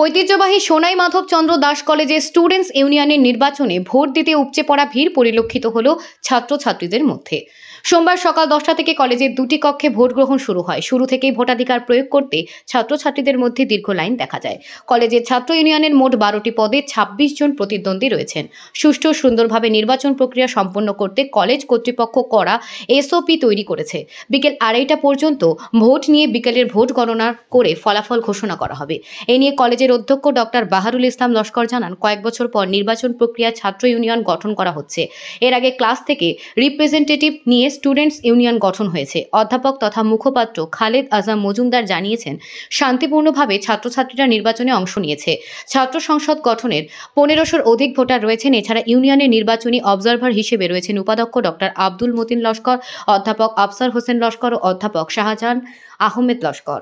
ঐতিহ্যবাহী সোনাই মাধবচন্দ্র দাস কলেজে স্টুডেন্টস ইউনিয়নের নির্বাচনে ভোট দিতে উপচে পড়া ভিড় পরিলক্ষিত হল ছাত্রছাত্রীদের মধ্যে সোমবার সকাল দশটা থেকে কলেজের দুটি কক্ষে ভোট গ্রহণ শুরু হয় শুরু থেকেই ভোটাধিকার প্রয়োগ করতে ছাত্রছাত্রীদের মধ্যে দীর্ঘ লাইন দেখা যায় কলেজের ছাত্র ইউনিয়নের মোট বারোটি পদে ২৬ জন প্রতিদ্বন্দ্বী রয়েছেন সুষ্ঠু সুন্দরভাবে নির্বাচন প্রক্রিয়া সম্পন্ন করতে কলেজ কর্তৃপক্ষ করা এসওপি তৈরি করেছে বিকেল আড়াইটা পর্যন্ত ভোট নিয়ে বিকেলের ভোট গণনা করে ফলাফল ঘোষণা করা হবে এ নিয়ে কলেজ কলেজের অধ্যক্ষ ডক্টর বাহারুল ইসলাম লস্কর জানান কয়েক বছর পর নির্বাচন প্রক্রিয়া ছাত্র ইউনিয়ন গঠন করা হচ্ছে এর আগে ক্লাস থেকে রিপ্রেজেন্টেটিভ নিয়ে স্টুডেন্টস ইউনিয়ন গঠন হয়েছে অধ্যাপক তথা মুখপাত্র খালেদ আজম মজুমদার জানিয়েছেন শান্তিপূর্ণভাবে ছাত্রছাত্রীরা নির্বাচনে অংশ নিয়েছে ছাত্র সংসদ গঠনের পনেরোশোর অধিক ভোটার রয়েছেন এছাড়া ইউনিয়নের নির্বাচনী অবজারভার হিসেবে রয়েছেন উপাধ্যক্ষ ডক্টর আব্দুল মতিন লস্কর অধ্যাপক আফসার হোসেন লস্কর ও অধ্যাপক শাহজাহান আহমেদ লস্কর